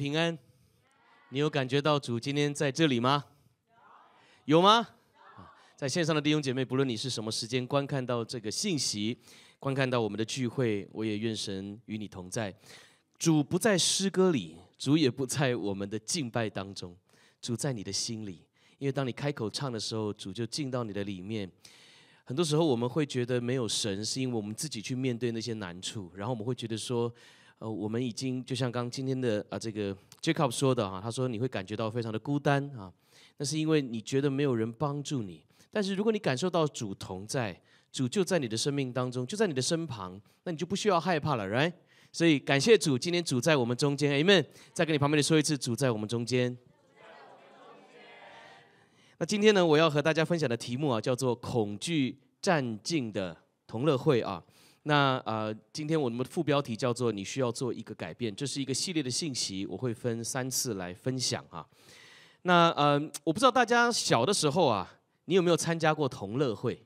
平安，你有感觉到主今天在这里吗？有吗？在线上的弟兄姐妹，不论你是什么时间观看到这个信息，观看到我们的聚会，我也愿神与你同在。主不在诗歌里，主也不在我们的敬拜当中，主在你的心里。因为当你开口唱的时候，主就进到你的里面。很多时候我们会觉得没有神，是因为我们自己去面对那些难处，然后我们会觉得说。呃，我们已经就像刚今天的啊，这个 Jacob 说的哈，他说你会感觉到非常的孤单啊，那是因为你觉得没有人帮助你。但是如果你感受到主同在，主就在你的生命当中，就在你的身旁，那你就不需要害怕了，right？所以感谢主，今天主在我们中间，a m e n 再跟你旁边的说一次，主在我们中间。那今天呢，我要和大家分享的题目啊，叫做“恐惧战境的同乐会”啊。那呃，今天我们的副标题叫做“你需要做一个改变”，这是一个系列的信息，我会分三次来分享啊。那呃，我不知道大家小的时候啊，你有没有参加过同乐会？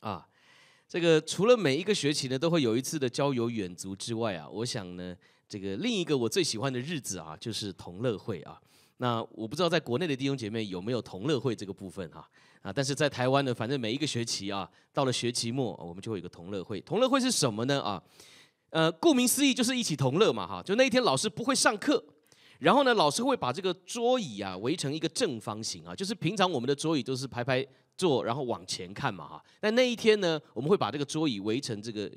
啊，这个除了每一个学期呢都会有一次的郊游远足之外啊，我想呢，这个另一个我最喜欢的日子啊，就是同乐会啊。那我不知道在国内的弟兄姐妹有没有同乐会这个部分哈啊，但是在台湾呢，反正每一个学期啊，到了学期末，我们就会有一个同乐会。同乐会是什么呢啊？呃，顾名思义就是一起同乐嘛哈。就那一天老师不会上课，然后呢，老师会把这个桌椅啊围成一个正方形啊，就是平常我们的桌椅都是排排坐，然后往前看嘛哈。但那一天呢，我们会把这个桌椅围成这个。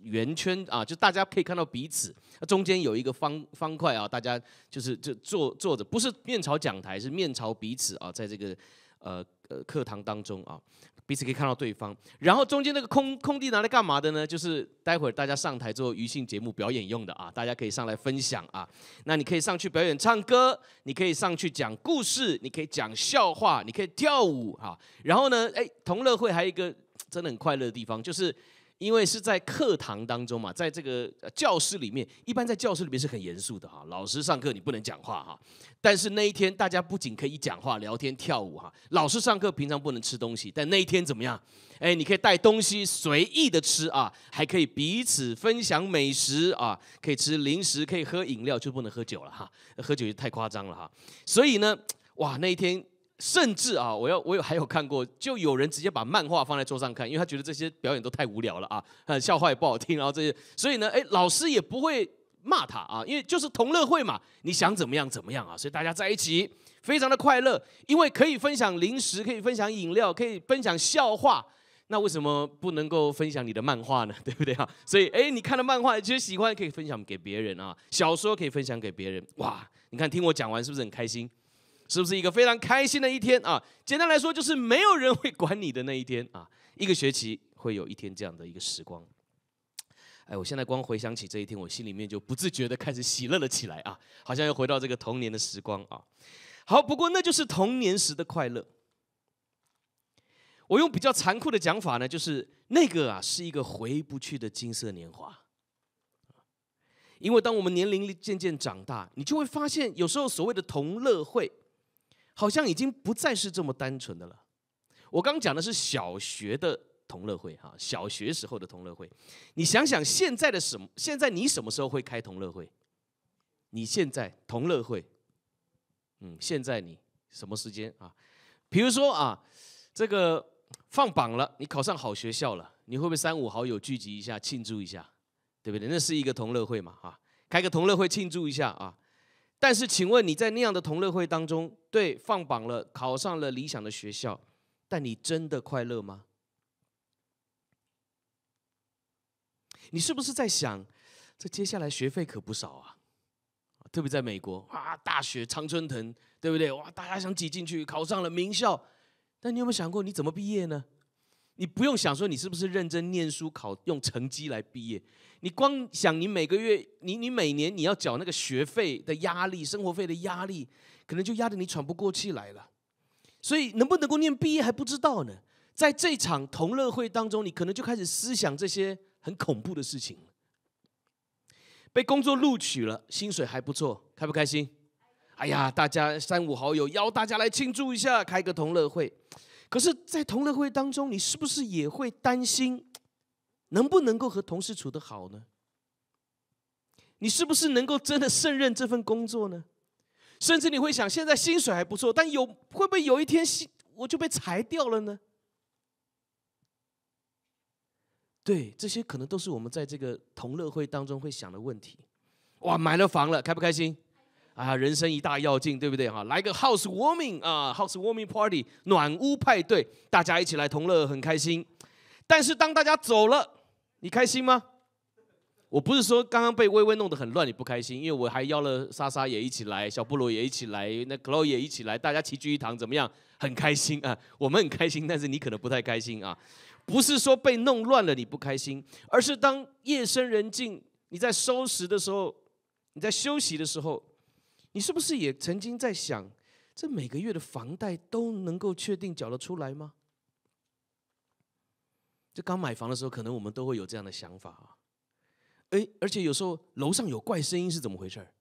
圆圈啊，就大家可以看到彼此，中间有一个方方块啊，大家就是就坐坐着，不是面朝讲台，是面朝彼此啊，在这个呃呃课堂当中啊，彼此可以看到对方。然后中间那个空空地拿来干嘛的呢？就是待会儿大家上台做余兴节目表演用的啊，大家可以上来分享啊。那你可以上去表演唱歌，你可以上去讲故事，你可以讲笑话，你可以跳舞哈。然后呢，哎，同乐会还有一个真的很快乐的地方，就是。因为是在课堂当中嘛，在这个教室里面，一般在教室里面是很严肃的哈。老师上课你不能讲话哈，但是那一天大家不仅可以讲话、聊天、跳舞哈。老师上课平常不能吃东西，但那一天怎么样？哎，你可以带东西随意的吃啊，还可以彼此分享美食啊，可以吃零食，可以喝饮料，就不能喝酒了哈。喝酒也太夸张了哈。所以呢，哇，那一天。甚至啊，我要我有还有看过，就有人直接把漫画放在桌上看，因为他觉得这些表演都太无聊了啊，笑话也不好听，然后这些，所以呢，哎，老师也不会骂他啊，因为就是同乐会嘛，你想怎么样怎么样啊，所以大家在一起非常的快乐，因为可以分享零食，可以分享饮料，可以分享笑话，那为什么不能够分享你的漫画呢？对不对啊？所以，哎，你看了漫画其实喜欢，可以分享给别人啊，小说可以分享给别人，哇，你看听我讲完是不是很开心？是不是一个非常开心的一天啊？简单来说，就是没有人会管你的那一天啊。一个学期会有一天这样的一个时光。哎，我现在光回想起这一天，我心里面就不自觉的开始喜乐了起来啊，好像又回到这个童年的时光啊。好，不过那就是童年时的快乐。我用比较残酷的讲法呢，就是那个啊是一个回不去的金色年华。因为当我们年龄渐渐长大，你就会发现，有时候所谓的同乐会。好像已经不再是这么单纯的了。我刚讲的是小学的同乐会哈，小学时候的同乐会。你想想现在的什么？现在你什么时候会开同乐会？你现在同乐会，嗯，现在你什么时间啊？比如说啊，这个放榜了，你考上好学校了，你会不会三五好友聚集一下庆祝一下，对不对？那是一个同乐会嘛哈，开个同乐会庆祝一下啊。但是，请问你在那样的同乐会当中，对，放榜了，考上了理想的学校，但你真的快乐吗？你是不是在想，这接下来学费可不少啊，特别在美国啊，大学常春藤，对不对？哇，大家想挤进去，考上了名校，但你有没有想过你怎么毕业呢？你不用想说你是不是认真念书考用成绩来毕业，你光想你每个月你你每年你要缴那个学费的压力、生活费的压力，可能就压得你喘不过气来了。所以能不能够念毕业还不知道呢。在这场同乐会当中，你可能就开始思想这些很恐怖的事情。被工作录取了，薪水还不错，开不开心？哎呀，大家三五好友邀大家来庆祝一下，开个同乐会。可是，在同乐会当中，你是不是也会担心，能不能够和同事处得好呢？你是不是能够真的胜任这份工作呢？甚至你会想，现在薪水还不错，但有会不会有一天，薪我就被裁掉了呢？对，这些可能都是我们在这个同乐会当中会想的问题。哇，买了房了，开不开心？啊，人生一大要境，对不对哈？来个 house warming 啊，house warming party，暖屋派对，大家一起来同乐，很开心。但是当大家走了，你开心吗？我不是说刚刚被微微弄得很乱你不开心，因为我还邀了莎莎也一起来，小菠萝也一起来，那 c l o 也一起来，大家齐聚一堂怎么样？很开心 啊，我们很开心，但是你可能不太开心啊。不是说被弄乱了你不开心，而是当夜深人静，你在收拾的时候，你在休息的时候。你是不是也曾经在想，这每个月的房贷都能够确定缴得出来吗？就刚买房的时候，可能我们都会有这样的想法啊。诶，而且有时候楼上有怪声音是怎么回事儿？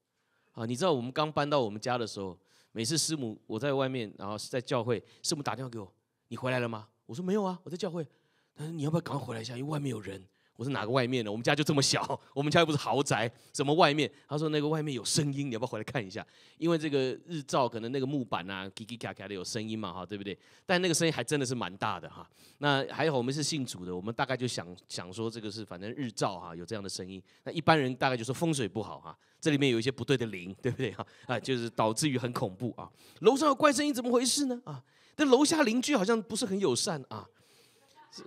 啊，你知道我们刚搬到我们家的时候，每次师母我在外面，然后是在教会，师母打电话给我，你回来了吗？我说没有啊，我在教会。他说你要不要赶快回来一下，因为外面有人。我是哪个外面的？我们家就这么小，我们家又不是豪宅，什么外面？他说那个外面有声音，你要不要回来看一下？因为这个日照，可能那个木板啊，叽叽咔咔的有声音嘛，哈，对不对？但那个声音还真的是蛮大的哈。那还好，我们是信主的，我们大概就想想说，这个是反正日照哈，有这样的声音。那一般人大概就说风水不好哈，这里面有一些不对的灵，对不对哈？啊，就是导致于很恐怖啊。楼上有怪声音，怎么回事呢？啊，那楼下邻居好像不是很友善啊，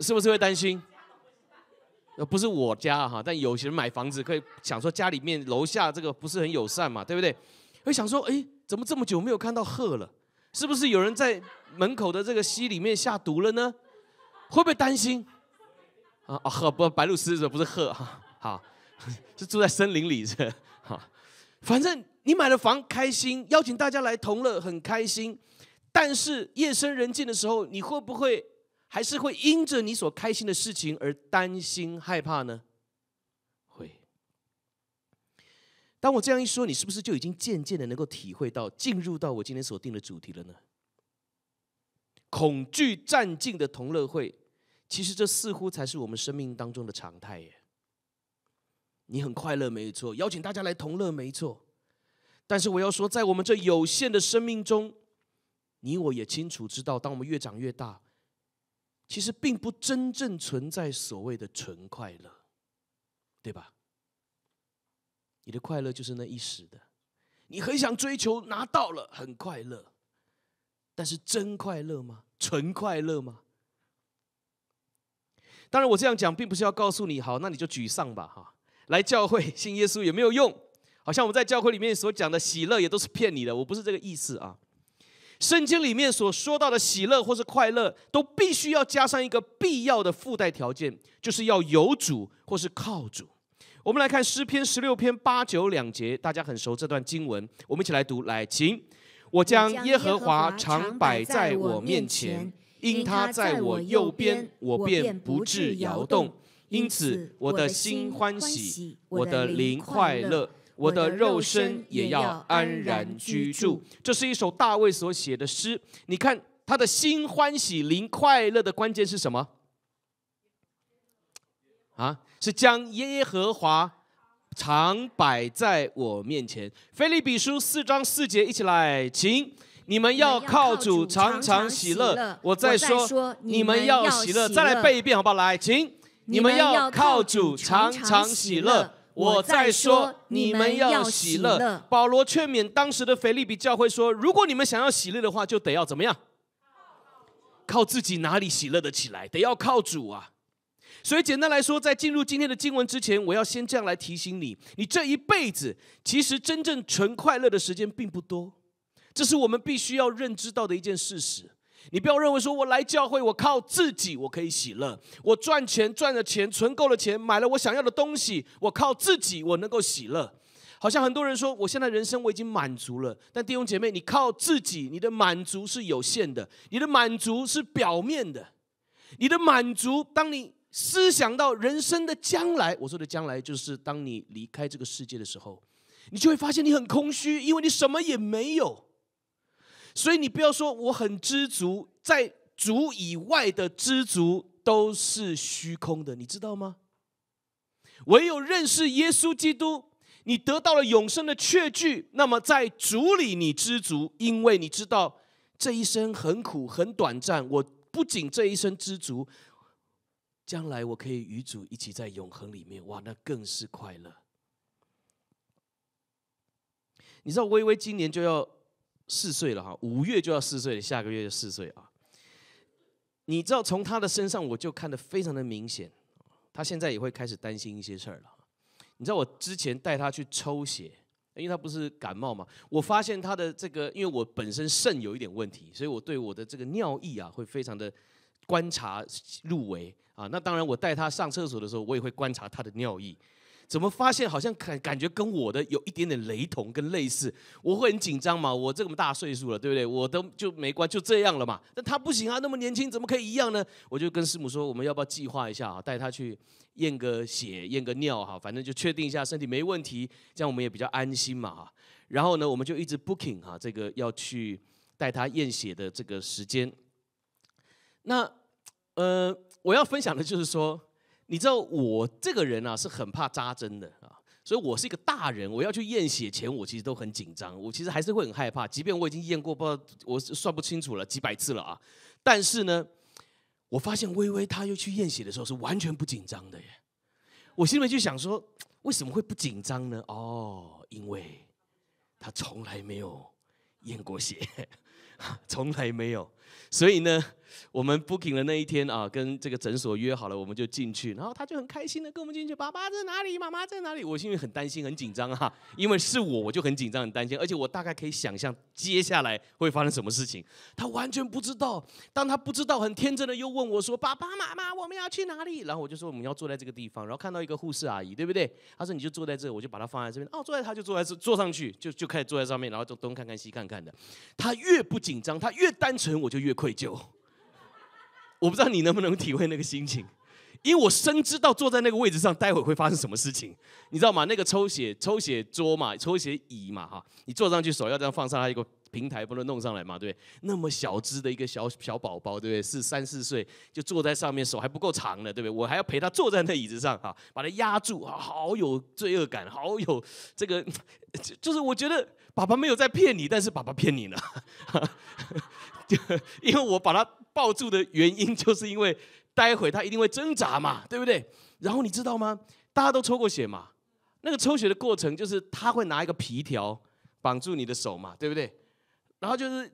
是不是会担心？呃，不是我家哈，但有些人买房子可以想说，家里面楼下这个不是很友善嘛，对不对？会想说，哎，怎么这么久没有看到鹤了？是不是有人在门口的这个溪里面下毒了呢？会不会担心？啊啊，鹤不白鹭、狮子不是鹤哈，好，是住在森林里是哈。反正你买了房开心，邀请大家来同乐很开心，但是夜深人静的时候，你会不会？还是会因着你所开心的事情而担心害怕呢？会。当我这样一说，你是不是就已经渐渐的能够体会到，进入到我今天所定的主题了呢？恐惧占尽的同乐会，其实这似乎才是我们生命当中的常态耶。你很快乐，没错；邀请大家来同乐，没错。但是我要说，在我们这有限的生命中，你我也清楚知道，当我们越长越大。其实并不真正存在所谓的纯快乐，对吧？你的快乐就是那一时的，你很想追求拿到了很快乐，但是真快乐吗？纯快乐吗？当然，我这样讲并不是要告诉你，好，那你就沮丧吧，哈！来教会 信耶稣也没有用，好像我们在教会里面所讲的喜乐也都是骗你的，我不是这个意思啊。圣经里面所说到的喜乐或是快乐，都必须要加上一个必要的附带条件，就是要有主或是靠主。我们来看诗篇十六篇八九两节，大家很熟这段经文，我们一起来读。来，请我将耶和华常摆在我面前，因他在我右边，我便不致摇动。因此，我的心欢喜，我的灵快乐。我的肉身也要安然居住。这是一首大卫所写的诗。你看他的心欢喜灵快乐的关键是什么？啊，是将耶和华常摆在我面前。菲利比书四章四节，一起来，请你们要靠主常常喜乐。我再说，你们要喜乐，再来背一遍好不好？来，请你们要靠主常常喜乐。我在说，你们要喜乐。保罗劝勉当时的腓利比教会说：“如果你们想要喜乐的话，就得要怎么样？靠自己哪里喜乐的起来？得要靠主啊！所以简单来说，在进入今天的经文之前，我要先这样来提醒你：你这一辈子其实真正纯快乐的时间并不多，这是我们必须要认知到的一件事实。”你不要认为说，我来教会，我靠自己，我可以喜乐。我赚钱赚了钱，存够了钱，买了我想要的东西，我靠自己，我能够喜乐。好像很多人说，我现在人生我已经满足了。但弟兄姐妹，你靠自己，你的满足是有限的，你的满足是表面的，你的满足，当你思想到人生的将来，我说的将来就是当你离开这个世界的时候，你就会发现你很空虚，因为你什么也没有。所以你不要说我很知足，在足以外的知足都是虚空的，你知道吗？唯有认识耶稣基督，你得到了永生的确据。那么在主里，你知足，因为你知道这一生很苦很短暂。我不仅这一生知足，将来我可以与主一起在永恒里面，哇，那更是快乐。你知道微微今年就要。四岁了哈，五月就要四岁了，下个月就四岁啊。你知道从他的身上，我就看得非常的明显，他现在也会开始担心一些事儿了。你知道我之前带他去抽血，因为他不是感冒嘛，我发现他的这个，因为我本身肾有一点问题，所以我对我的这个尿意啊会非常的观察入微啊。那当然，我带他上厕所的时候，我也会观察他的尿意。怎么发现好像感感觉跟我的有一点点雷同跟类似，我会很紧张嘛？我这么大岁数了，对不对？我都就没关就这样了嘛？但他不行啊，那么年轻怎么可以一样呢？我就跟师母说，我们要不要计划一下啊，带他去验个血、验个尿哈，反正就确定一下身体没问题，这样我们也比较安心嘛哈。然后呢，我们就一直 booking 哈，这个要去带他验血的这个时间。那呃，我要分享的就是说。你知道我这个人啊，是很怕扎针的啊，所以我是一个大人，我要去验血前，我其实都很紧张，我其实还是会很害怕，即便我已经验过，不知道我算不清楚了几百次了啊。但是呢，我发现微微她又去验血的时候是完全不紧张的耶。我心里就想说，为什么会不紧张呢？哦，因为她从来没有验过血，从来没有，所以呢。我们 booking 的那一天啊，跟这个诊所约好了，我们就进去。然后他就很开心的跟我们进去，爸爸在哪里？妈妈在哪里？我心因为很担心、很紧张啊，因为是我，我就很紧张、很担心，而且我大概可以想象接下来会发生什么事情。他完全不知道，当他不知道，很天真的又问我说：“爸爸妈妈，我们要去哪里？”然后我就说：“我们要坐在这个地方。”然后看到一个护士阿姨，对不对？他说：“你就坐在这我就把他放在这边。哦，坐在他就坐在这，坐上去，就就开始坐在上面，然后就东看看西看看的。他越不紧张，他越单纯，我就越愧疚。我不知道你能不能体会那个心情，因为我深知道坐在那个位置上，待会会发生什么事情，你知道吗？那个抽血抽血桌嘛，抽血椅嘛，哈，你坐上去手要这样放上来一个平台，不能弄上来嘛，对不对？那么小只的一个小小宝宝，对不对？是三四岁就坐在上面，手还不够长的，对不对？我还要陪他坐在那椅子上啊，把他压住，好有罪恶感，好有这个，就是我觉得爸爸没有在骗你，但是爸爸骗你了。就因为我把他抱住的原因，就是因为待会他一定会挣扎嘛，对不对？然后你知道吗？大家都抽过血嘛，那个抽血的过程就是他会拿一个皮条绑住你的手嘛，对不对？然后就是。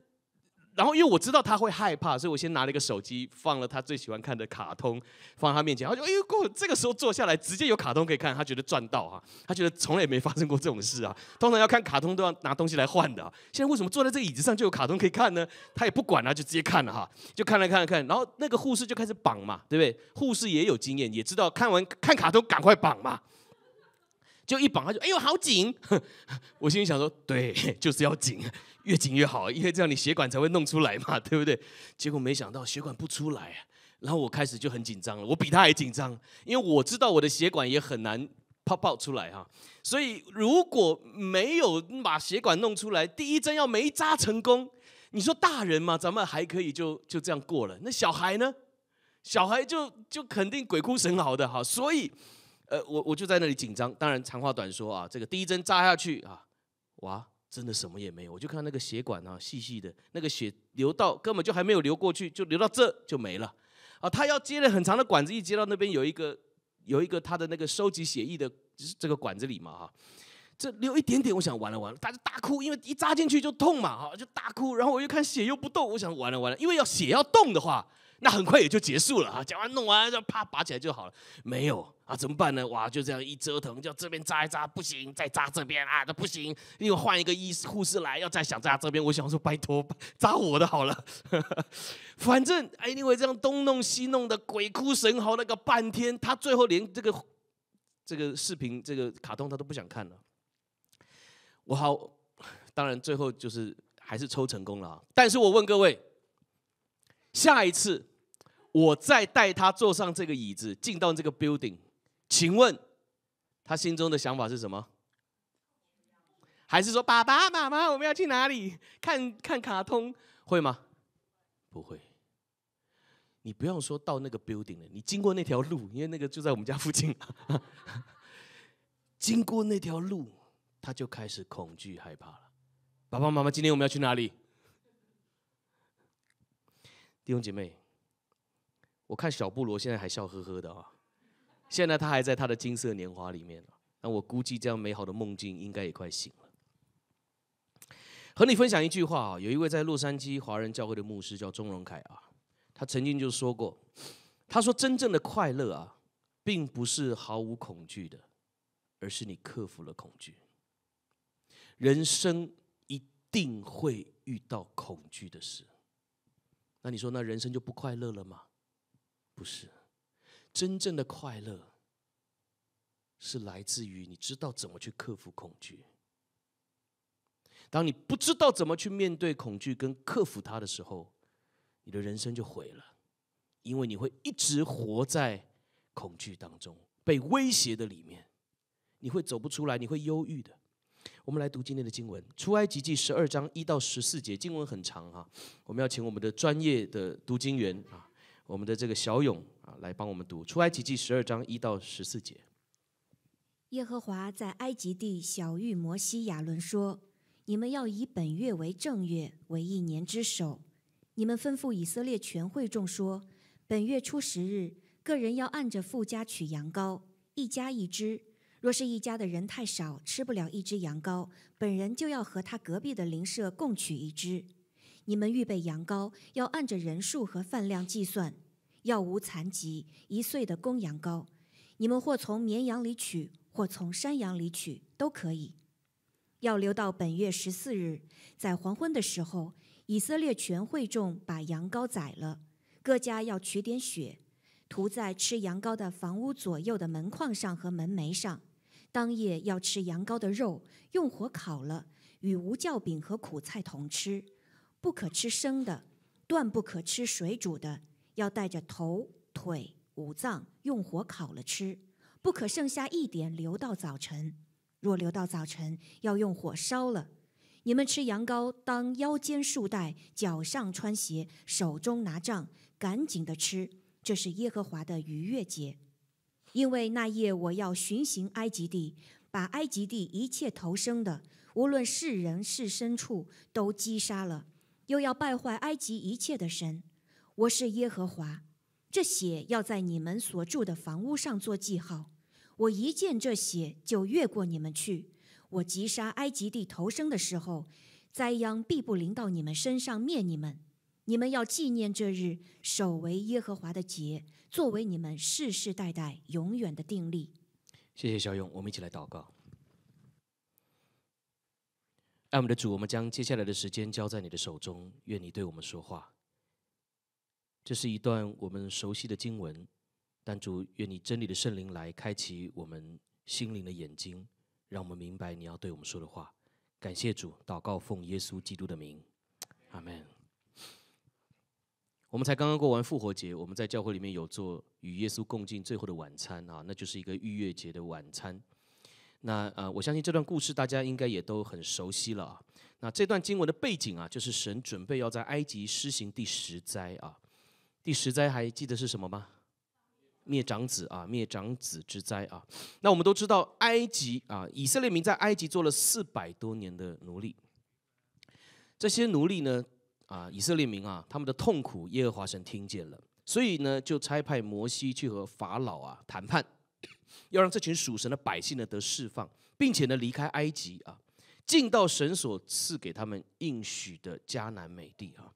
然后，因为我知道他会害怕，所以我先拿了一个手机，放了他最喜欢看的卡通，放在他面前。他就哎呦，过这个时候坐下来，直接有卡通可以看，他觉得赚到哈，他觉得从来也没发生过这种事啊。通常要看卡通都要拿东西来换的，现在为什么坐在这椅子上就有卡通可以看呢？他也不管了，就直接看了哈，就看了看看。然后那个护士就开始绑嘛，对不对？护士也有经验，也知道看完看卡通赶快绑嘛。”就一绑，他就哎呦好紧，我心里想说，对，就是要紧，越紧越好，因为这样你血管才会弄出来嘛，对不对？结果没想到血管不出来，然后我开始就很紧张了，我比他还紧张，因为我知道我的血管也很难泡泡出来哈。所以如果没有把血管弄出来，第一针要没扎成功，你说大人嘛，咱们还可以就就这样过了，那小孩呢？小孩就就肯定鬼哭神嚎的哈，所以。呃，我我就在那里紧张。当然长话短说啊，这个第一针扎下去啊，哇，真的什么也没有。我就看那个血管啊，细细的，那个血流到根本就还没有流过去，就流到这就没了。啊，他要接了很长的管子，一接到那边有一个有一个他的那个收集血液的，就是这个管子里嘛哈。这流一点点，我想完了完了，他就大哭，因为一扎进去就痛嘛哈，就大哭。然后我又看血又不动，我想完了完了，因为要血要动的话。那很快也就结束了啊！讲完弄完就啪拔起来就好了，没有啊？怎么办呢？哇！就这样一折腾，就这边扎一扎不行，再扎这边啊那不行。因为换一个医护士来，要再想扎这边，我想说拜托扎我的好了。反正哎，因为这样东弄西弄的鬼哭神嚎那个半天，他最后连这个这个视频这个卡通他都不想看了。我好，当然最后就是还是抽成功了。但是我问各位，下一次？我再带他坐上这个椅子，进到这个 building，请问他心中的想法是什么？还是说，爸爸妈妈，我们要去哪里？看看卡通，会吗？不会。你不要说到那个 building 了，你经过那条路，因为那个就在我们家附近。经过那条路，他就开始恐惧害怕了。爸爸妈妈，今天我们要去哪里？弟兄姐妹。我看小布罗现在还笑呵呵的啊，现在他还在他的金色年华里面，那我估计这样美好的梦境应该也快醒了。和你分享一句话啊，有一位在洛杉矶华人教会的牧师叫钟荣凯啊，他曾经就说过，他说真正的快乐啊，并不是毫无恐惧的，而是你克服了恐惧。人生一定会遇到恐惧的事，那你说那人生就不快乐了吗？不是，真正的快乐是来自于你知道怎么去克服恐惧。当你不知道怎么去面对恐惧跟克服它的时候，你的人生就毁了，因为你会一直活在恐惧当中，被威胁的里面，你会走不出来，你会忧郁的。我们来读今天的经文，《出埃及记》十二章一到十四节，经文很长哈，我们要请我们的专业的读经员啊。我们的这个小勇啊，来帮我们读《出埃及记》十二章一到十四节。耶和华在埃及地小谕摩西、亚伦说：“你们要以本月为正月，为一年之首。你们吩咐以色列全会众说：本月初十日，个人要按着富家取羊羔，一家一只。若是一家的人太少，吃不了一只羊羔，本人就要和他隔壁的邻舍共取一只。你们预备羊羔，要按着人数和饭量计算。”要无残疾一岁的公羊羔，你们或从绵羊里取，或从山羊里取都可以。要留到本月十四日，在黄昏的时候，以色列全会众把羊羔宰了，各家要取点血，涂在吃羊羔的房屋左右的门框上和门楣上。当夜要吃羊羔的肉，用火烤了，与无酵饼和苦菜同吃，不可吃生的，断不可吃水煮的。要带着头、腿、五脏用火烤了吃，不可剩下一点留到早晨。若留到早晨，要用火烧了。你们吃羊羔，当腰间束带，脚上穿鞋，手中拿杖，赶紧的吃。这是耶和华的逾越节，因为那夜我要巡行埃及地，把埃及地一切投生的，无论是人是牲畜，都击杀了，又要败坏埃及一切的神。我是耶和华，这血要在你们所住的房屋上做记号。我一见这血，就越过你们去。我击杀埃及地头生的时候，灾殃必不临到你们身上，灭你们。你们要纪念这日，守为耶和华的节，作为你们世世代代永远的定力。谢谢小勇，我们一起来祷告。爱我们的主，我们将接下来的时间交在你的手中，愿你对我们说话。这是一段我们熟悉的经文，但主愿你真理的圣灵来开启我们心灵的眼睛，让我们明白你要对我们说的话。感谢主，祷告奉耶稣基督的名，阿门。我们才刚刚过完复活节，我们在教会里面有做与耶稣共进最后的晚餐啊，那就是一个逾越节的晚餐。那呃，我相信这段故事大家应该也都很熟悉了啊。那这段经文的背景啊，就是神准备要在埃及施行第十灾啊。第十灾还记得是什么吗？灭长子啊，灭长子之灾啊。那我们都知道，埃及啊，以色列民在埃及做了四百多年的奴隶。这些奴隶呢，啊，以色列民啊，他们的痛苦，耶和华神听见了，所以呢，就差派摩西去和法老啊谈判，要让这群属神的百姓呢得释放，并且呢离开埃及啊，进到神所赐给他们应许的迦南美地啊。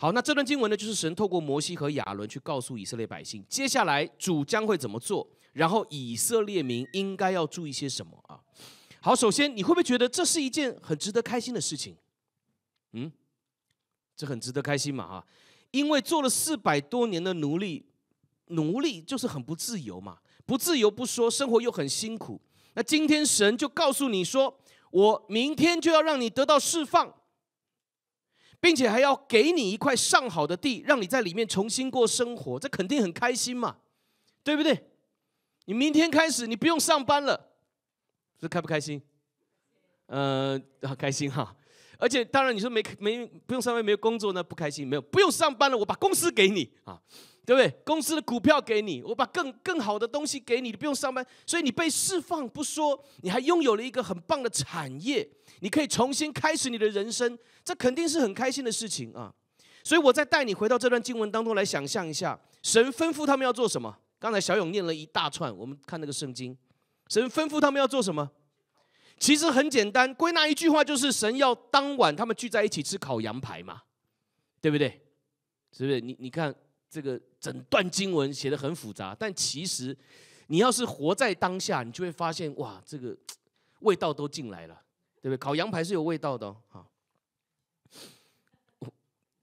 好，那这段经文呢，就是神透过摩西和亚伦去告诉以色列百姓，接下来主将会怎么做，然后以色列民应该要注意些什么啊？好，首先你会不会觉得这是一件很值得开心的事情？嗯，这很值得开心嘛？啊？因为做了四百多年的奴隶，奴隶就是很不自由嘛，不自由不说，生活又很辛苦。那今天神就告诉你说，我明天就要让你得到释放。并且还要给你一块上好的地，让你在里面重新过生活，这肯定很开心嘛，对不对？你明天开始你不用上班了，这开不开心？呃，开心哈。而且当然你说没没不用上班没有工作呢不开心没有不用上班了我把公司给你啊。对不对？公司的股票给你，我把更更好的东西给你，你不用上班，所以你被释放不说，你还拥有了一个很棒的产业，你可以重新开始你的人生，这肯定是很开心的事情啊！所以，我再带你回到这段经文当中来想象一下，神吩咐他们要做什么？刚才小勇念了一大串，我们看那个圣经，神吩咐他们要做什么？其实很简单，归纳一句话就是：神要当晚他们聚在一起吃烤羊排嘛，对不对？是不是？你你看这个。整段经文写的很复杂，但其实你要是活在当下，你就会发现哇，这个味道都进来了，对不对？烤羊排是有味道的哦。好，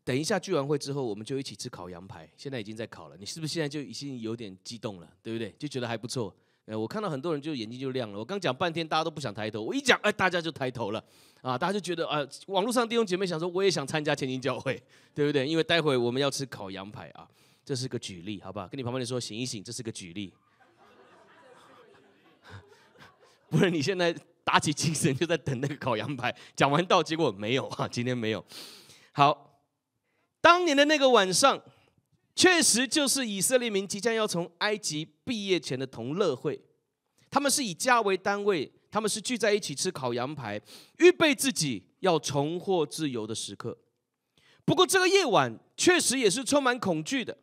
等一下聚完会之后，我们就一起吃烤羊排。现在已经在烤了，你是不是现在就已经有点激动了？对不对？就觉得还不错。哎，我看到很多人就眼睛就亮了。我刚讲半天，大家都不想抬头，我一讲，哎，大家就抬头了啊！大家就觉得啊，网络上弟兄姐妹想说，我也想参加千金教会，对不对？因为待会我们要吃烤羊排啊。这是个举例，好不好？跟你旁边的人说醒一醒，这是个举例。不是你现在打起精神，就在等那个烤羊排。讲完到结果没有啊，今天没有。好，当年的那个晚上，确实就是以色列民即将要从埃及毕业前的同乐会。他们是以家为单位，他们是聚在一起吃烤羊排，预备自己要重获自由的时刻。不过这个夜晚确实也是充满恐惧的。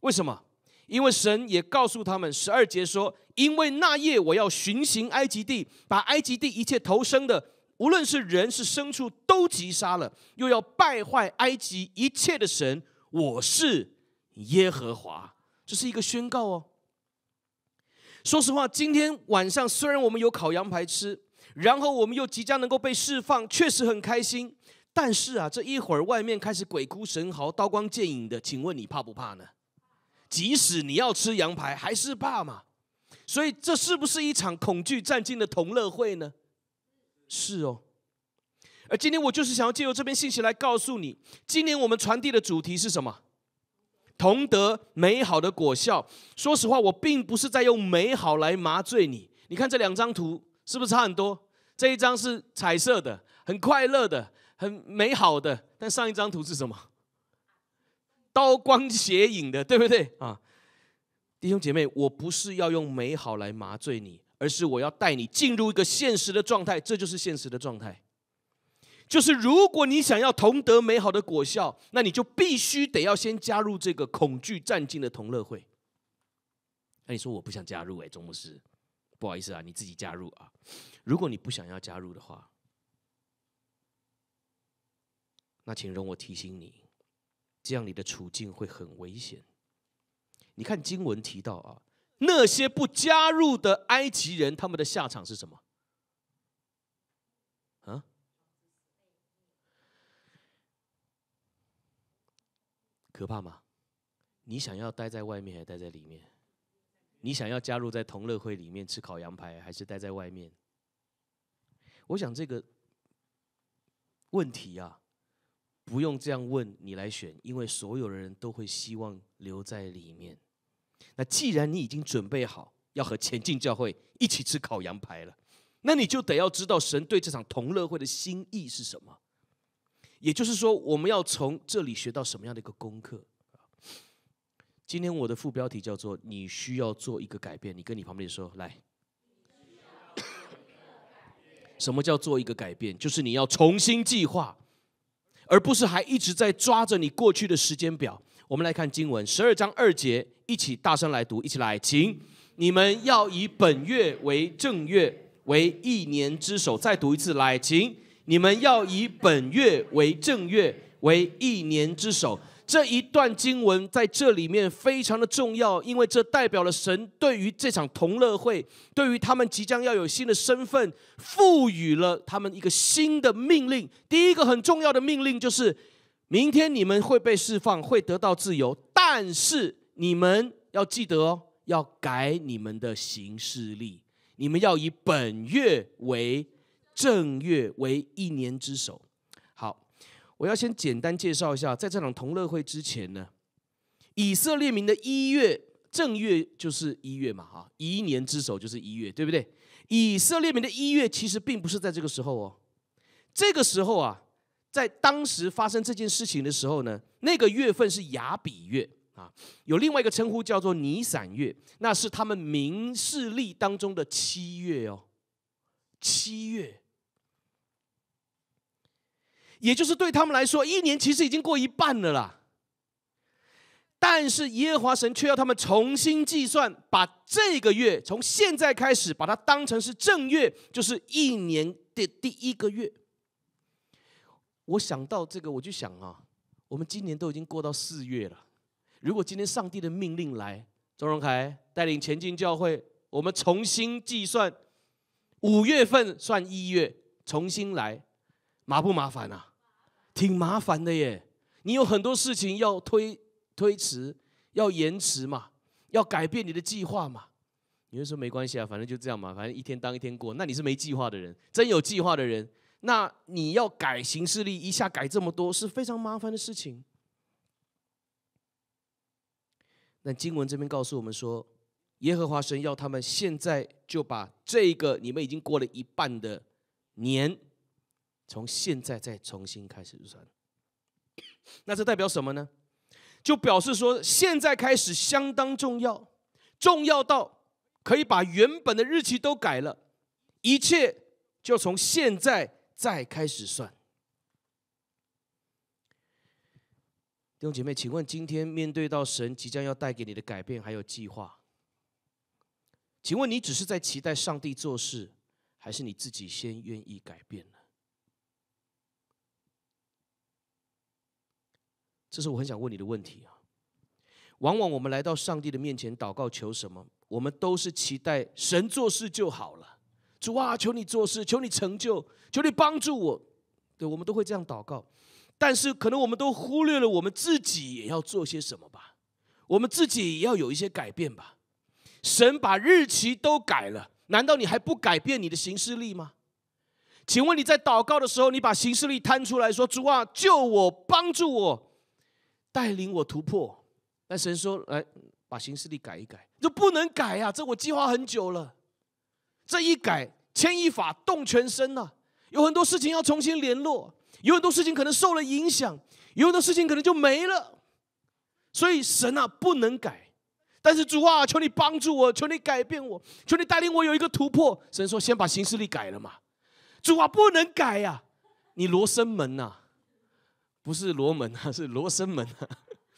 为什么？因为神也告诉他们，十二节说：“因为那夜我要巡行埃及地，把埃及地一切投生的，无论是人是牲畜，都击杀。了又要败坏埃及一切的神，我是耶和华。”这是一个宣告哦。说实话，今天晚上虽然我们有烤羊排吃，然后我们又即将能够被释放，确实很开心。但是啊，这一会儿外面开始鬼哭神嚎、刀光剑影的，请问你怕不怕呢？即使你要吃羊排，还是怕嘛？所以这是不是一场恐惧占尽的同乐会呢？是哦。而今天我就是想要借由这篇信息来告诉你，今年我们传递的主题是什么？同德美好的果效。说实话，我并不是在用美好来麻醉你。你看这两张图是不是差很多？这一张是彩色的，很快乐的，很美好的。但上一张图是什么？刀光血影的，对不对啊？弟兄姐妹，我不是要用美好来麻醉你，而是我要带你进入一个现实的状态。这就是现实的状态，就是如果你想要同得美好的果效，那你就必须得要先加入这个恐惧战境的同乐会。那你说我不想加入，哎，钟牧师，不好意思啊，你自己加入啊。如果你不想要加入的话，那请容我提醒你。这样你的处境会很危险。你看经文提到啊，那些不加入的埃及人，他们的下场是什么？啊？可怕吗？你想要待在外面，还待在里面？你想要加入在同乐会里面吃烤羊排，还是待在外面？我想这个问题啊。不用这样问，你来选，因为所有的人都会希望留在里面。那既然你已经准备好要和前进教会一起吃烤羊排了，那你就得要知道神对这场同乐会的心意是什么。也就是说，我们要从这里学到什么样的一个功课？今天我的副标题叫做“你需要做一个改变”。你跟你旁边说：“来，什么叫做一个改变？就是你要重新计划。”而不是还一直在抓着你过去的时间表。我们来看经文十二章二节，一起大声来读，一起来，请你们要以本月为正月为一年之首。再读一次，来，请你们要以本月为正月为一年之首。这一段经文在这里面非常的重要，因为这代表了神对于这场同乐会，对于他们即将要有新的身份，赋予了他们一个新的命令。第一个很重要的命令就是，明天你们会被释放，会得到自由，但是你们要记得，哦，要改你们的行事历，你们要以本月为正月，为一年之首。我要先简单介绍一下，在这场同乐会之前呢，以色列民的一月正月就是一月嘛，哈，一年之首就是一月，对不对？以色列民的一月其实并不是在这个时候哦，这个时候啊，在当时发生这件事情的时候呢，那个月份是雅比月啊，有另外一个称呼叫做尼散月，那是他们明事历当中的七月哦，七月。也就是对他们来说，一年其实已经过一半了啦。但是耶和华神却要他们重新计算，把这个月从现在开始把它当成是正月，就是一年的第一个月。我想到这个，我就想啊，我们今年都已经过到四月了，如果今天上帝的命令来，周荣凯带领前进教会，我们重新计算，五月份算一月，重新来。麻不麻烦啊？挺麻烦的耶！你有很多事情要推推迟，要延迟嘛，要改变你的计划嘛。你会说没关系啊，反正就这样嘛，反正一天当一天过。那你是没计划的人。真有计划的人，那你要改行事历一下改这么多是非常麻烦的事情。那经文这边告诉我们说，耶和华神要他们现在就把这个你们已经过了一半的年。从现在再重新开始算，那这代表什么呢？就表示说现在开始相当重要，重要到可以把原本的日期都改了，一切就从现在再开始算。弟兄姐妹，请问今天面对到神即将要带给你的改变还有计划，请问你只是在期待上帝做事，还是你自己先愿意改变这是我很想问你的问题啊！往往我们来到上帝的面前祷告求什么，我们都是期待神做事就好了。主啊，求你做事，求你成就，求你帮助我。对，我们都会这样祷告。但是可能我们都忽略了，我们自己也要做些什么吧？我们自己也要有一些改变吧？神把日期都改了，难道你还不改变你的行事力吗？请问你在祷告的时候，你把行事力摊出来说：“主啊，救我，帮助我。”带领我突破，但神说：“来，把行事力改一改。”这不能改呀，这我计划很久了。这一改，牵一发动全身呐，有很多事情要重新联络，有很多事情可能受了影响，有很多事情可能就没了。所以神啊，不能改。但是主啊，求你帮助我，求你改变我，求你带领我有一个突破。神说：“先把行事力改了嘛。”主啊，不能改呀，你罗生门呐。不是罗门啊，是罗生门啊！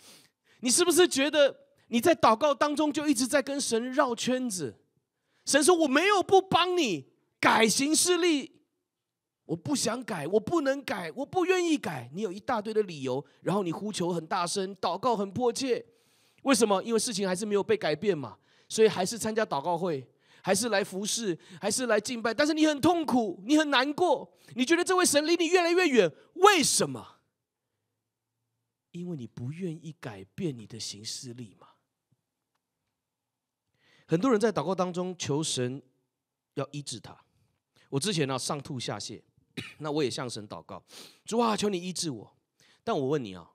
你是不是觉得你在祷告当中就一直在跟神绕圈子？神说我没有不帮你改行事力，我不想改，我不能改，我不愿意改。你有一大堆的理由，然后你呼求很大声，祷告很迫切。为什么？因为事情还是没有被改变嘛，所以还是参加祷告会，还是来服侍，还是来敬拜。但是你很痛苦，你很难过，你觉得这位神离你越来越远，为什么？因为你不愿意改变你的行事力嘛？很多人在祷告当中求神要医治他。我之前呢上吐下泻，那我也向神祷告，主啊，求你医治我。但我问你啊，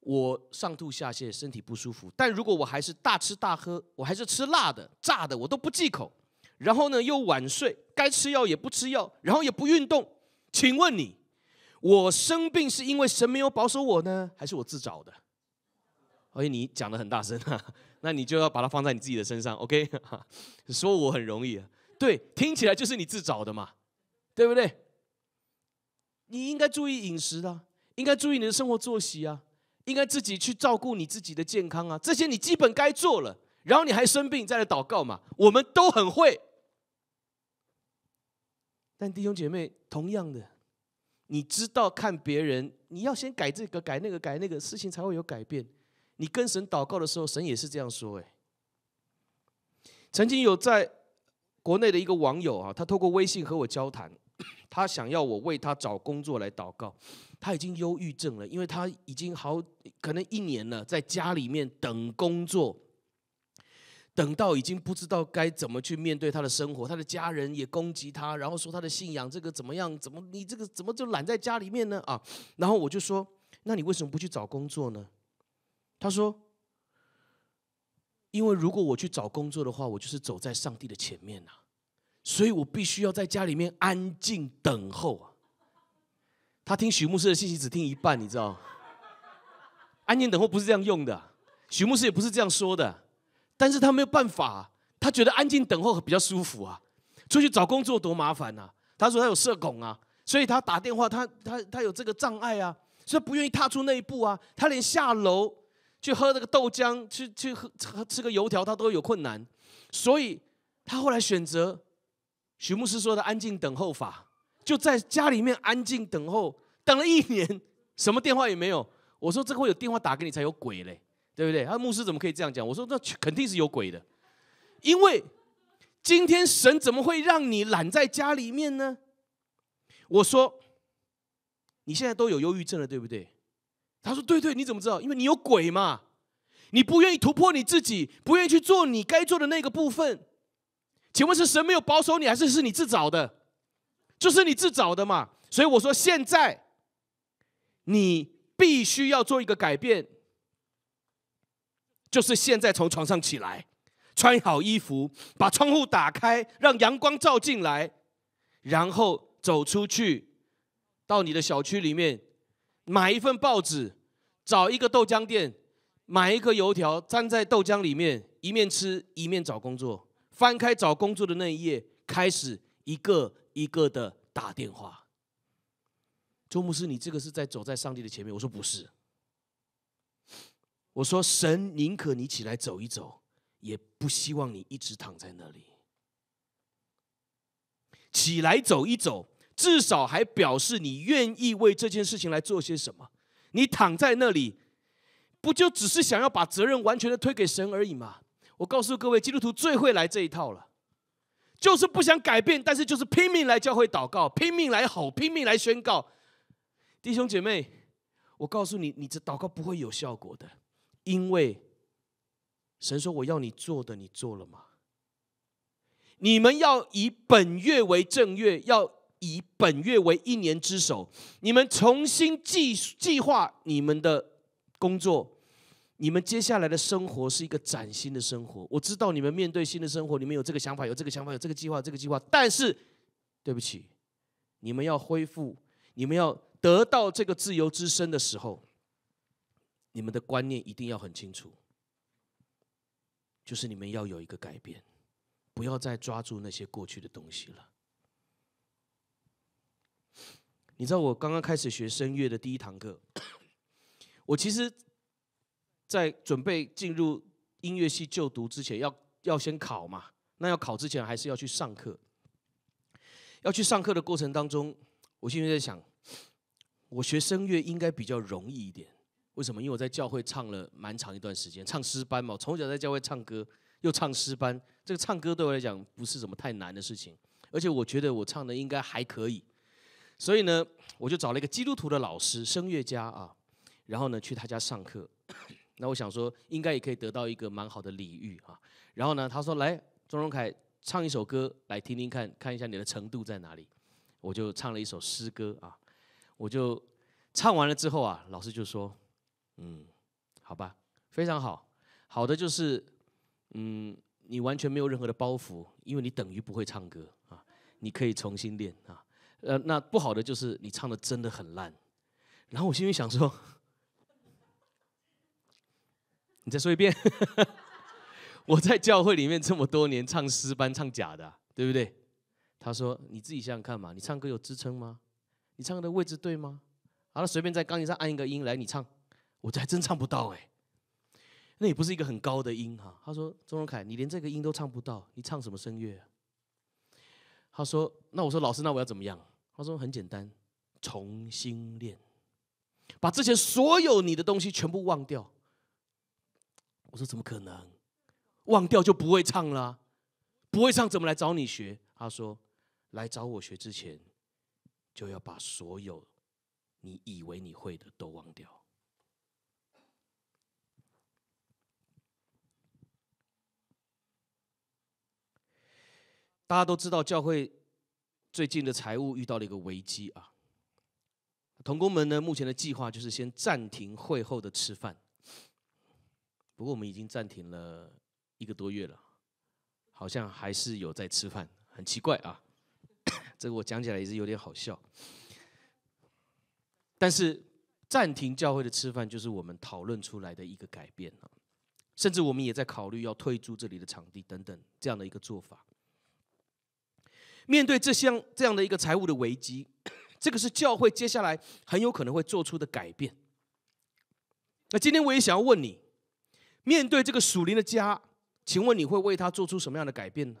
我上吐下泻，身体不舒服，但如果我还是大吃大喝，我还是吃辣的、炸的，我都不忌口，然后呢又晚睡，该吃药也不吃药，然后也不运动，请问你？我生病是因为神没有保守我呢，还是我自找的？而且你讲的很大声啊，那你就要把它放在你自己的身上，OK？说我很容易，对，听起来就是你自找的嘛，对不对？你应该注意饮食的，应该注意你的生活作息啊，应该自己去照顾你自己的健康啊，这些你基本该做了。然后你还生病，再来祷告嘛？我们都很会，但弟兄姐妹，同样的。你知道看别人，你要先改这个、改那个、改那个，事情才会有改变。你跟神祷告的时候，神也是这样说。哎，曾经有在国内的一个网友啊，他透过微信和我交谈，他想要我为他找工作来祷告。他已经忧郁症了，因为他已经好可能一年了，在家里面等工作。等到已经不知道该怎么去面对他的生活，他的家人也攻击他，然后说他的信仰这个怎么样？怎么你这个怎么就懒在家里面呢？啊！然后我就说，那你为什么不去找工作呢？他说，因为如果我去找工作的话，我就是走在上帝的前面呐，所以我必须要在家里面安静等候。啊。他听许牧师的信息只听一半，你知道？安静等候不是这样用的，许牧师也不是这样说的。但是他没有办法，他觉得安静等候比较舒服啊。出去找工作多麻烦啊！他说他有社恐啊，所以他打电话，他他他有这个障碍啊，所以不愿意踏出那一步啊。他连下楼去喝那个豆浆，去去喝吃个油条，他都有困难。所以他后来选择徐牧师说的安静等候法，就在家里面安静等候，等了一年，什么电话也没有。我说这个会有电话打给你才有鬼嘞。对不对？他牧师怎么可以这样讲？我说那肯定是有鬼的，因为今天神怎么会让你懒在家里面呢？我说你现在都有忧郁症了，对不对？他说对对，你怎么知道？因为你有鬼嘛，你不愿意突破你自己，不愿意去做你该做的那个部分。请问是神没有保守你，还是是你自找的？就是你自找的嘛。所以我说现在你必须要做一个改变。就是现在从床上起来，穿好衣服，把窗户打开，让阳光照进来，然后走出去，到你的小区里面买一份报纸，找一个豆浆店买一个油条，粘在豆浆里面，一面吃一面找工作，翻开找工作的那一页，开始一个一个的打电话。周牧师，你这个是在走在上帝的前面？我说不是。我说：“神宁可你起来走一走，也不希望你一直躺在那里。起来走一走，至少还表示你愿意为这件事情来做些什么。你躺在那里，不就只是想要把责任完全的推给神而已吗？”我告诉各位，基督徒最会来这一套了，就是不想改变，但是就是拼命来教会祷告，拼命来吼，拼命来宣告。弟兄姐妹，我告诉你，你这祷告不会有效果的。因为神说我要你做的，你做了吗？你们要以本月为正月，要以本月为一年之首。你们重新计计划你们的工作，你们接下来的生活是一个崭新的生活。我知道你们面对新的生活，你们有这个想法，有这个想法，有这个计划，这个计划。但是对不起，你们要恢复，你们要得到这个自由之身的时候。你们的观念一定要很清楚，就是你们要有一个改变，不要再抓住那些过去的东西了。你知道，我刚刚开始学声乐的第一堂课，我其实，在准备进入音乐系就读之前，要要先考嘛。那要考之前，还是要去上课。要去上课的过程当中，我现在在想，我学声乐应该比较容易一点。为什么？因为我在教会唱了蛮长一段时间，唱诗班嘛。从小在教会唱歌，又唱诗班，这个唱歌对我来讲不是什么太难的事情，而且我觉得我唱的应该还可以。所以呢，我就找了一个基督徒的老师，声乐家啊，然后呢去他家上课。那我想说，应该也可以得到一个蛮好的礼遇啊。然后呢，他说：“来，钟荣凯，唱一首歌来听听看，看一下你的程度在哪里。”我就唱了一首诗歌啊。我就唱完了之后啊，老师就说。嗯，好吧，非常好。好的就是，嗯，你完全没有任何的包袱，因为你等于不会唱歌啊，你可以重新练啊。呃，那不好的就是你唱的真的很烂。然后我心里想说，你再说一遍。我在教会里面这么多年唱诗班唱假的，对不对？他说：“你自己想想看嘛，你唱歌有支撑吗？你唱歌的位置对吗？好了，随便在钢琴上按一个音来，你唱。”我还真唱不到哎，那也不是一个很高的音哈。他说：“钟荣凯，你连这个音都唱不到，你唱什么声乐？”他说：“那我说老师，那我要怎么样？”他说：“很简单，重新练，把之前所有你的东西全部忘掉。”我说：“怎么可能？忘掉就不会唱了？不会唱怎么来找你学？”他说：“来找我学之前，就要把所有你以为你会的都忘掉。”大家都知道，教会最近的财务遇到了一个危机啊。同工们呢，目前的计划就是先暂停会后的吃饭。不过我们已经暂停了一个多月了，好像还是有在吃饭，很奇怪啊。这个我讲起来也是有点好笑。但是暂停教会的吃饭，就是我们讨论出来的一个改变啊。甚至我们也在考虑要退租这里的场地等等这样的一个做法。面对这项这样的一个财务的危机，这个是教会接下来很有可能会做出的改变。那今天我也想要问你，面对这个属灵的家，请问你会为他做出什么样的改变呢？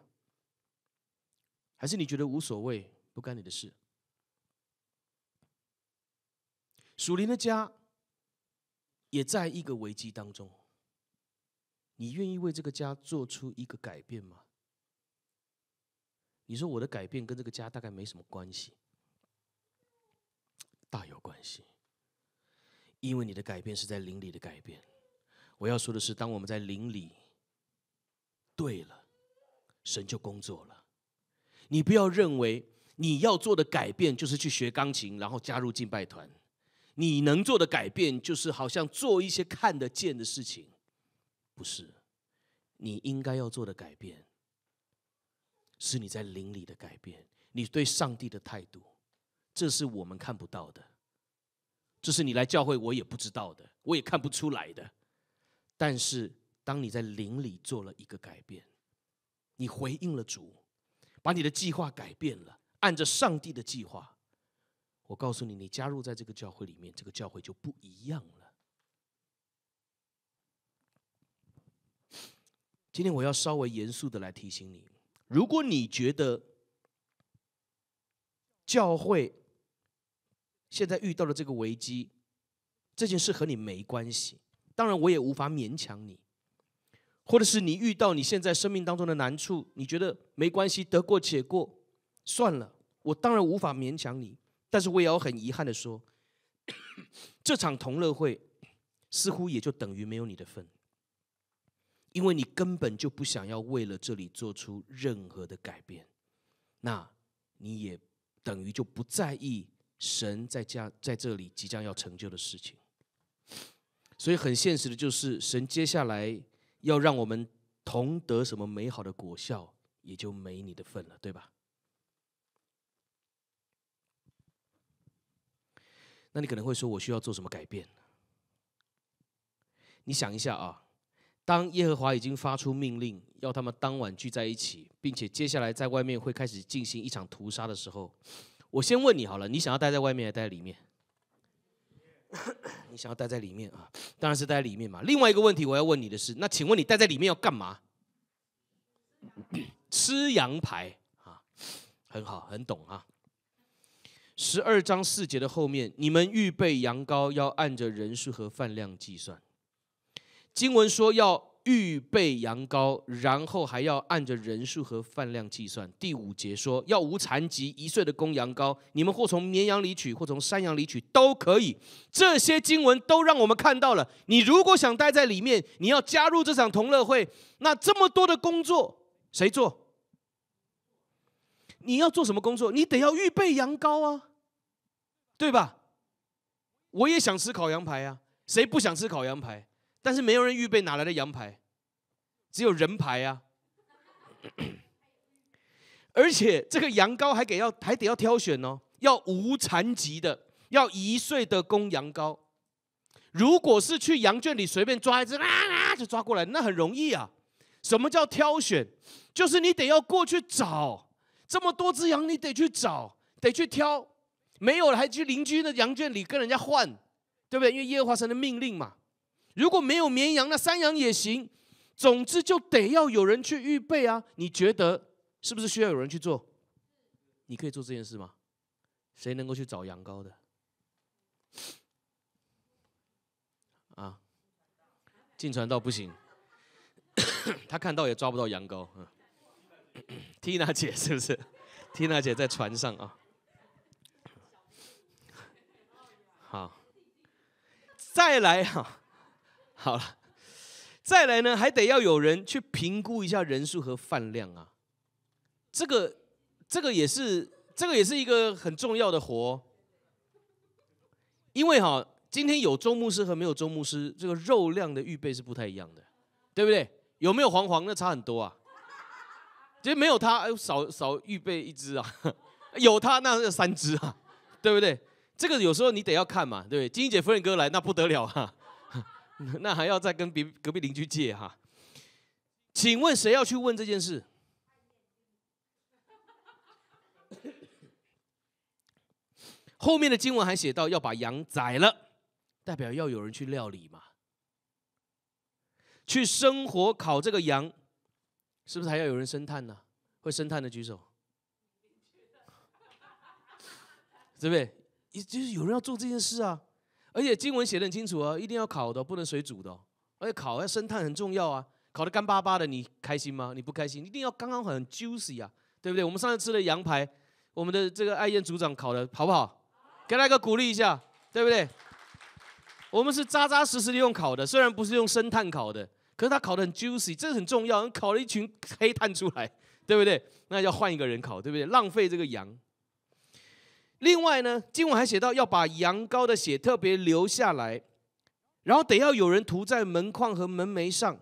还是你觉得无所谓，不干你的事？属灵的家也在一个危机当中，你愿意为这个家做出一个改变吗？你说我的改变跟这个家大概没什么关系，大有关系，因为你的改变是在邻里的改变。我要说的是，当我们在邻里，对了，神就工作了。你不要认为你要做的改变就是去学钢琴，然后加入敬拜团。你能做的改变就是好像做一些看得见的事情，不是？你应该要做的改变。是你在灵里的改变，你对上帝的态度，这是我们看不到的，这是你来教会我也不知道的，我也看不出来的。但是，当你在灵里做了一个改变，你回应了主，把你的计划改变了，按着上帝的计划，我告诉你，你加入在这个教会里面，这个教会就不一样了。今天我要稍微严肃的来提醒你。如果你觉得教会现在遇到了这个危机，这件事和你没关系，当然我也无法勉强你。或者是你遇到你现在生命当中的难处，你觉得没关系，得过且过，算了，我当然无法勉强你。但是我也要很遗憾的说，这场同乐会似乎也就等于没有你的份。因为你根本就不想要为了这里做出任何的改变，那你也等于就不在意神在家在这里即将要成就的事情。所以很现实的就是，神接下来要让我们同得什么美好的果效，也就没你的份了，对吧？那你可能会说，我需要做什么改变？你想一下啊。当耶和华已经发出命令，要他们当晚聚在一起，并且接下来在外面会开始进行一场屠杀的时候，我先问你好了，你想要待在外面，还是待在里面？你想要待在里面啊？当然是待在里面嘛。另外一个问题我要问你的是，那请问你待在里面要干嘛？吃羊排啊，很好，很懂啊。十二章四节的后面，你们预备羊羔要按着人数和饭量计算。经文说要预备羊羔，然后还要按着人数和饭量计算。第五节说要无残疾一岁的公羊羔，你们或从绵羊里取，或从山羊里取都可以。这些经文都让我们看到了。你如果想待在里面，你要加入这场同乐会，那这么多的工作谁做？你要做什么工作？你得要预备羊羔啊，对吧？我也想吃烤羊排啊，谁不想吃烤羊排？但是没有人预备，哪来的羊牌？只有人牌呀。而且这个羊羔还给要，还得要挑选哦，要无残疾的，要一岁的公羊羔。如果是去羊圈里随便抓一只啊啊就抓过来，那很容易啊。什么叫挑选？就是你得要过去找这么多只羊，你得去找，得去挑，没有了还去邻居的羊圈里跟人家换，对不对？因为耶和华神的命令嘛。如果没有绵羊，那山羊也行。总之就得要有人去预备啊！你觉得是不是需要有人去做？你可以做这件事吗？谁能够去找羊羔的？啊，进船到不行，他看到也抓不到羊羔。嗯，缇娜姐是不是？缇娜姐在船上啊。好，再来哈。好了，再来呢，还得要有人去评估一下人数和饭量啊，这个这个也是这个也是一个很重要的活，因为哈，今天有周牧师和没有周牧师，这个肉量的预备是不太一样的，对不对？有没有黄黄那差很多啊？其实没有他，少少预备一只啊；有他，那是三只啊，对不对？这个有时候你得要看嘛，对不对？金姐、夫人哥来，那不得了啊！那还要再跟别隔壁邻居借哈？请问谁要去问这件事？后面的经文还写到要把羊宰了，代表要有人去料理嘛？去生火烤这个羊，是不是还要有人生炭呢？会生炭的举手，对不对？也就是有人要做这件事啊。而且经文写的很清楚啊，一定要烤的，不能水煮的。而且烤要生炭很重要啊，烤的干巴巴的，你开心吗？你不开心，一定要刚刚很 juicy 啊，对不对？我们上次吃的羊排，我们的这个爱燕组长烤的好不好？给大家鼓励一下，对不对？我们是扎扎实实的用烤的，虽然不是用生炭烤的，可是他烤的很 juicy，这个很重要。烤了一群黑炭出来，对不对？那要换一个人烤，对不对？浪费这个羊。另外呢，今晚还写到要把羊羔的血特别留下来，然后得要有人涂在门框和门楣上，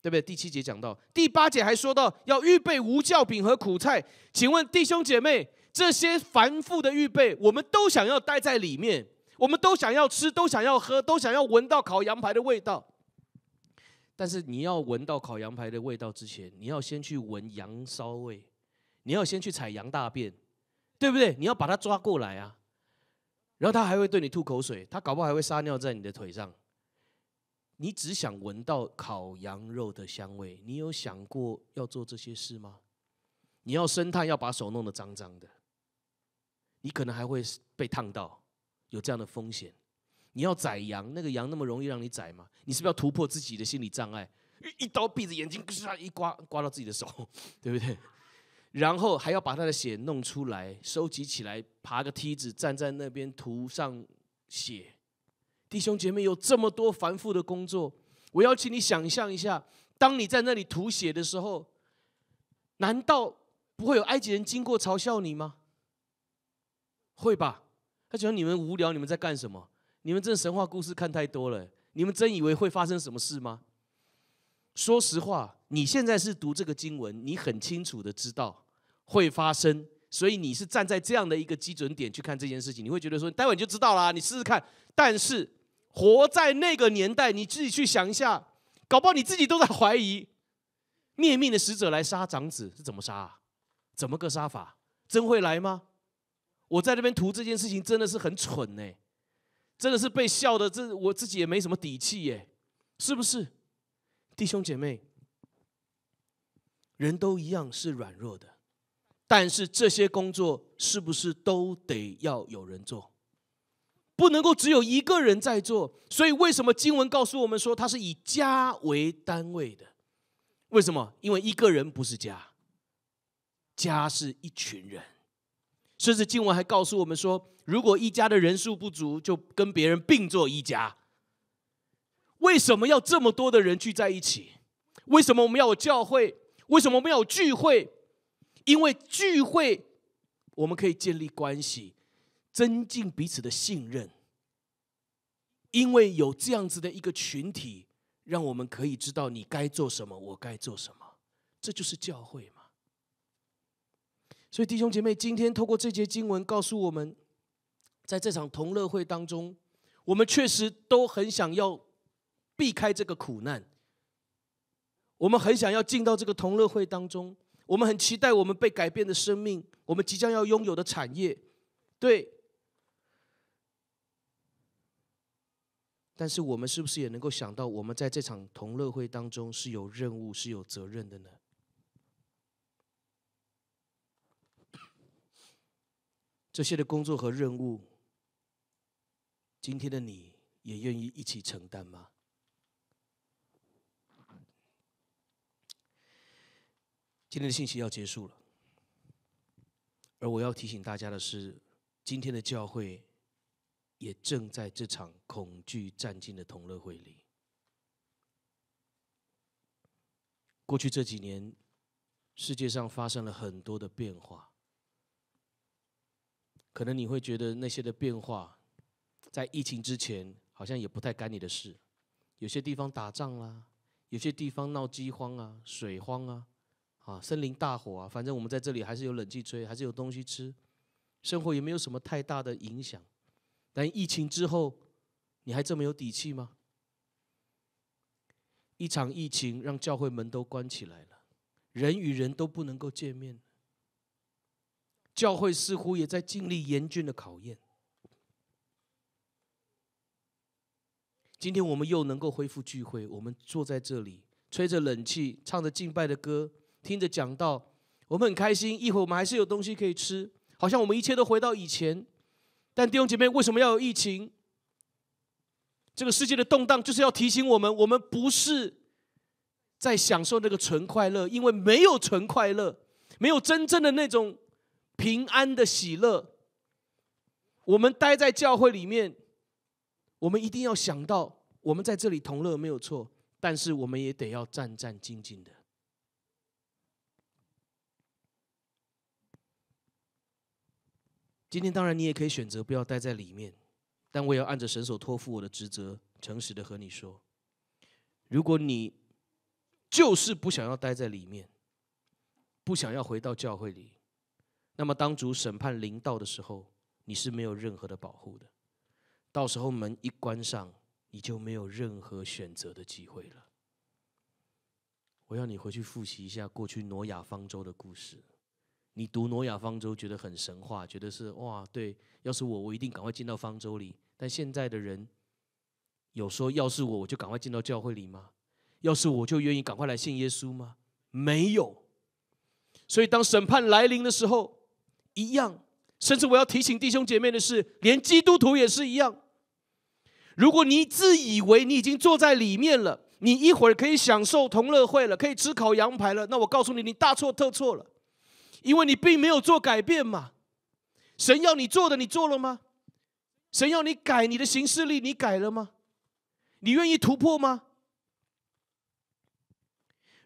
对不对？第七节讲到，第八节还说到要预备无酵饼和苦菜。请问弟兄姐妹，这些繁复的预备，我们都想要待在里面，我们都想要吃，都想要喝，都想要闻到烤羊排的味道。但是你要闻到烤羊排的味道之前，你要先去闻羊骚味，你要先去踩羊大便。对不对？你要把他抓过来啊，然后他还会对你吐口水，他搞不好还会撒尿在你的腿上。你只想闻到烤羊肉的香味，你有想过要做这些事吗？你要生炭，要把手弄得脏脏的，你可能还会被烫到，有这样的风险。你要宰羊，那个羊那么容易让你宰吗？你是不是要突破自己的心理障碍？一刀闭着眼睛，一刮刮到自己的手，对不对？然后还要把他的血弄出来，收集起来，爬个梯子站在那边涂上血。弟兄姐妹，有这么多繁复的工作，我邀请你想象一下，当你在那里涂血的时候，难道不会有埃及人经过嘲笑你吗？会吧？他觉得你们无聊，你们在干什么？你们这神话故事看太多了，你们真以为会发生什么事吗？说实话，你现在是读这个经文，你很清楚的知道。会发生，所以你是站在这样的一个基准点去看这件事情，你会觉得说，待会你就知道了，你试试看。但是活在那个年代，你自己去想一下，搞不好你自己都在怀疑，灭命的使者来杀长子是怎么杀，啊，怎么个杀法，真会来吗？我在这边图这件事情真的是很蠢呢，真的是被笑的，这我自己也没什么底气耶，是不是？弟兄姐妹，人都一样是软弱的。但是这些工作是不是都得要有人做？不能够只有一个人在做。所以为什么经文告诉我们说，它是以家为单位的？为什么？因为一个人不是家，家是一群人。甚至经文还告诉我们说，如果一家的人数不足，就跟别人并做一家。为什么要这么多的人聚在一起？为什么我们要有教会？为什么我们要有聚会？因为聚会，我们可以建立关系，增进彼此的信任。因为有这样子的一个群体，让我们可以知道你该做什么，我该做什么。这就是教会嘛。所以弟兄姐妹，今天透过这节经文告诉我们，在这场同乐会当中，我们确实都很想要避开这个苦难，我们很想要进到这个同乐会当中。我们很期待我们被改变的生命，我们即将要拥有的产业，对。但是我们是不是也能够想到，我们在这场同乐会当中是有任务、是有责任的呢？这些的工作和任务，今天的你也愿意一起承担吗？今天的信息要结束了，而我要提醒大家的是，今天的教会也正在这场恐惧战尽的同乐会里。过去这几年，世界上发生了很多的变化，可能你会觉得那些的变化在疫情之前好像也不太干你的事。有些地方打仗啦，有些地方闹饥荒啊、水荒啊。啊，森林大火啊！反正我们在这里还是有冷气吹，还是有东西吃，生活也没有什么太大的影响。但疫情之后，你还这么有底气吗？一场疫情让教会门都关起来了，人与人都不能够见面，教会似乎也在经历严峻的考验。今天我们又能够恢复聚会，我们坐在这里，吹着冷气，唱着敬拜的歌。听着讲到，我们很开心。一会儿我们还是有东西可以吃，好像我们一切都回到以前。但弟兄姐妹，为什么要有疫情？这个世界的动荡就是要提醒我们，我们不是在享受那个纯快乐，因为没有纯快乐，没有真正的那种平安的喜乐。我们待在教会里面，我们一定要想到，我们在这里同乐没有错，但是我们也得要战战兢兢的。今天当然你也可以选择不要待在里面，但我也要按着神所托付我的职责，诚实的和你说，如果你就是不想要待在里面，不想要回到教会里，那么当主审判临到的时候，你是没有任何的保护的，到时候门一关上，你就没有任何选择的机会了。我要你回去复习一下过去挪亚方舟的故事。你读《诺亚方舟》觉得很神话，觉得是哇，对，要是我，我一定赶快进到方舟里。但现在的人有说，要是我，我就赶快进到教会里吗？要是我就愿意赶快来信耶稣吗？没有。所以当审判来临的时候，一样。甚至我要提醒弟兄姐妹的是，连基督徒也是一样。如果你自以为你已经坐在里面了，你一会儿可以享受同乐会了，可以吃烤羊排了，那我告诉你，你大错特错了。因为你并没有做改变嘛，神要你做的你做了吗？神要你改你的行事力，你改了吗？你愿意突破吗？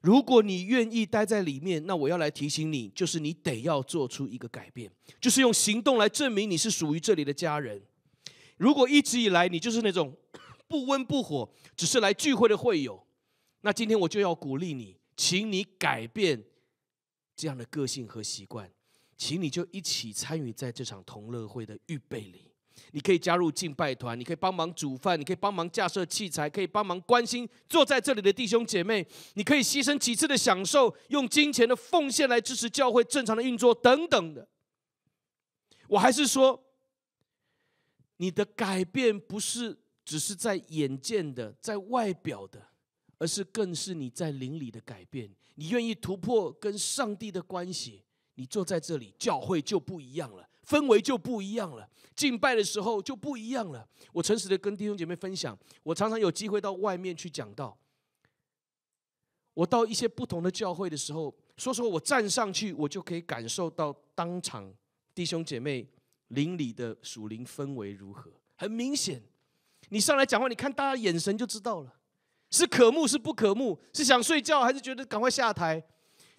如果你愿意待在里面，那我要来提醒你，就是你得要做出一个改变，就是用行动来证明你是属于这里的家人。如果一直以来你就是那种 不温不火，只是来聚会的会友，那今天我就要鼓励你，请你改变。这样的个性和习惯，请你就一起参与在这场同乐会的预备里。你可以加入敬拜团，你可以帮忙煮饭，你可以帮忙架设器材，可以帮忙关心坐在这里的弟兄姐妹。你可以牺牲几次的享受，用金钱的奉献来支持教会正常的运作，等等的。我还是说，你的改变不是只是在眼见的、在外表的，而是更是你在灵里的改变。你愿意突破跟上帝的关系，你坐在这里，教会就不一样了，氛围就不一样了，敬拜的时候就不一样了。我诚实的跟弟兄姐妹分享，我常常有机会到外面去讲道，我到一些不同的教会的时候，说说我站上去，我就可以感受到当场弟兄姐妹邻里的属灵氛围如何。很明显，你上来讲话，你看大家眼神就知道了。是可慕是不可慕，是想睡觉还是觉得赶快下台？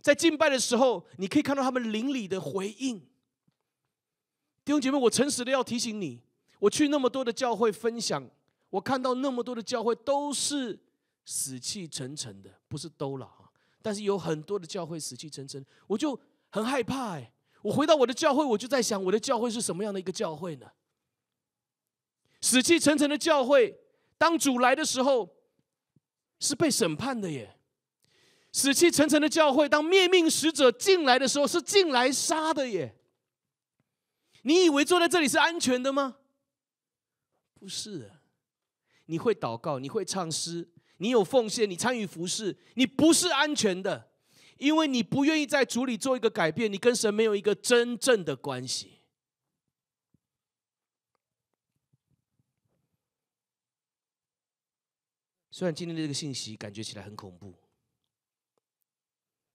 在敬拜的时候，你可以看到他们邻里的回应。弟兄姐妹，我诚实的要提醒你，我去那么多的教会分享，我看到那么多的教会都是死气沉沉的，不是都老啊，但是有很多的教会死气沉沉，我就很害怕哎。我回到我的教会，我就在想，我的教会是什么样的一个教会呢？死气沉沉的教会，当主来的时候。是被审判的耶，死气沉沉的教会，当灭命使者进来的时候，是进来杀的耶。你以为坐在这里是安全的吗？不是，你会祷告，你会唱诗，你有奉献，你参与服饰，你不是安全的，因为你不愿意在主里做一个改变，你跟神没有一个真正的关系。虽然今天的这个信息感觉起来很恐怖，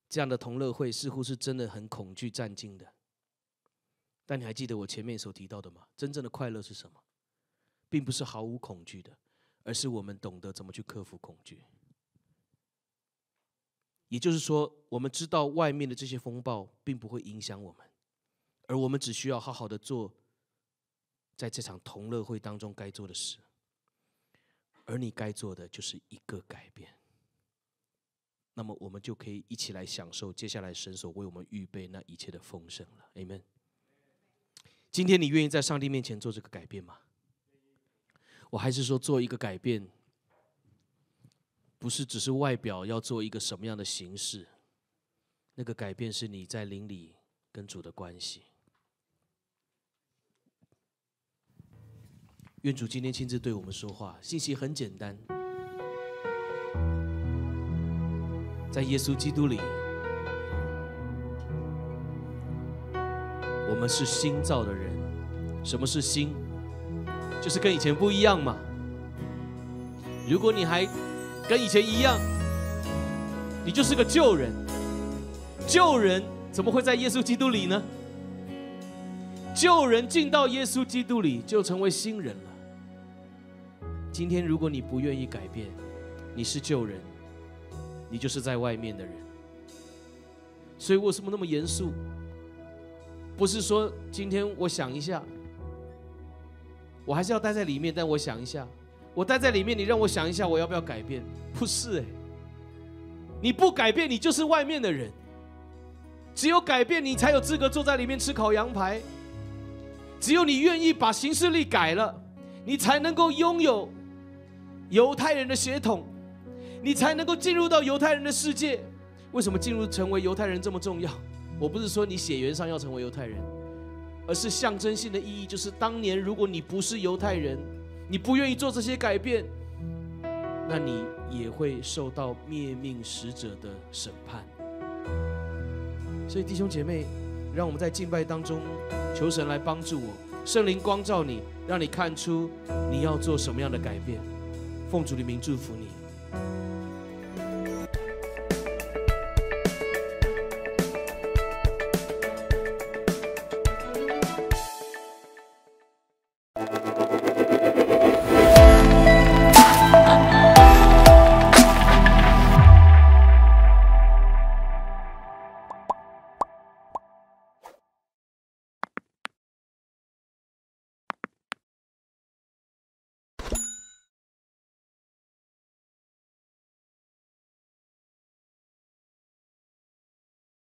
这样的同乐会似乎是真的很恐惧战尽的。但你还记得我前面所提到的吗？真正的快乐是什么，并不是毫无恐惧的，而是我们懂得怎么去克服恐惧。也就是说，我们知道外面的这些风暴并不会影响我们，而我们只需要好好的做，在这场同乐会当中该做的事。而你该做的就是一个改变，那么我们就可以一起来享受接下来神所为我们预备那一切的丰盛了。Amen。今天你愿意在上帝面前做这个改变吗？我还是说做一个改变，不是只是外表要做一个什么样的形式，那个改变是你在灵里跟主的关系。愿主今天亲自对我们说话，信息很简单，在耶稣基督里，我们是新造的人。什么是新？就是跟以前不一样嘛。如果你还跟以前一样，你就是个旧人。旧人怎么会在耶稣基督里呢？旧人进到耶稣基督里，就成为新人了。今天如果你不愿意改变，你是旧人，你就是在外面的人。所以为什么那么严肃？不是说今天我想一下，我还是要待在里面。但我想一下，我待在里面，你让我想一下，我要不要改变？不是，哎，你不改变，你就是外面的人。只有改变，你才有资格坐在里面吃烤羊排。只有你愿意把行事历改了，你才能够拥有。犹太人的血统，你才能够进入到犹太人的世界。为什么进入成为犹太人这么重要？我不是说你血缘上要成为犹太人，而是象征性的意义，就是当年如果你不是犹太人，你不愿意做这些改变，那你也会受到灭命使者的审判。所以弟兄姐妹，让我们在敬拜当中求神来帮助我，圣灵光照你，让你看出你要做什么样的改变。奉主的名祝福你。